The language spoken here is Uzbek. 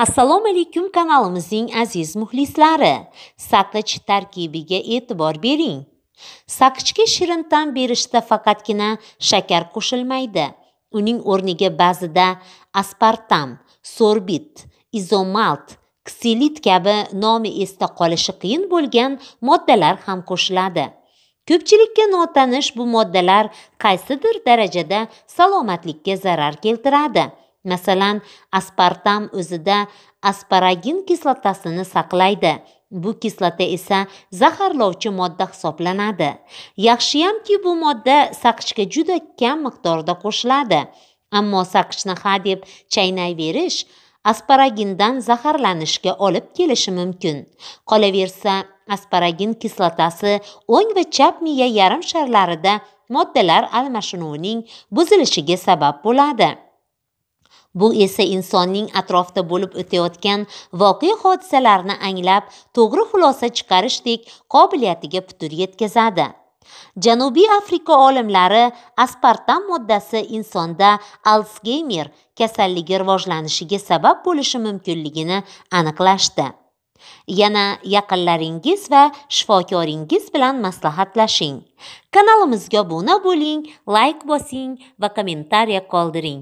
assalomu alaykum kanalimizning aziz muxlislari saqich tarkibiga e'tibor bering saqichga shirin ta'm berishda faqatgina shakar qo'shilmaydi uning o'rniga ba'zida aspartam sorbit izomalt ksilit kabi nomi esda qolishi qiyin bo'lgan moddalar ham qo'shiladi ko'pchilikka notanish bu moddalar qaysidir darajada salomatlikka zarar keltiradi masalan aspartam o'zida asparagin kislotasini saqlaydi bu kislota esa zaharlovchi modda hisoblanadi yaxshiyamki bu modda saqichga juda kam miqdorda qo'shiladi ammo ha deb chaynayverish asparagindan zaharlanishga olib kelishi mumkin qolaversa asparagin kislotasi o'ng va chap miya yarim sharlarida moddalar almashinuvining buzilishiga sabab bo'ladi bu esa insonning atrofda bo'lib o'tayotgan voqea hodisalarni anglab to'g'ri xulosa chiqarishdek qobiliyatiga putur yetkazadi janubiy afrika olimlari aspartam moddasi insonda alsgeymer kasalligi rivojlanishiga sabab bo'lishi mumkinligini aniqlashdi yana yaqinlaringiz va shifokoringiz bilan maslahatlashing kanalimizga obuna bo'ling layk like bosing va kommentariya qoldiring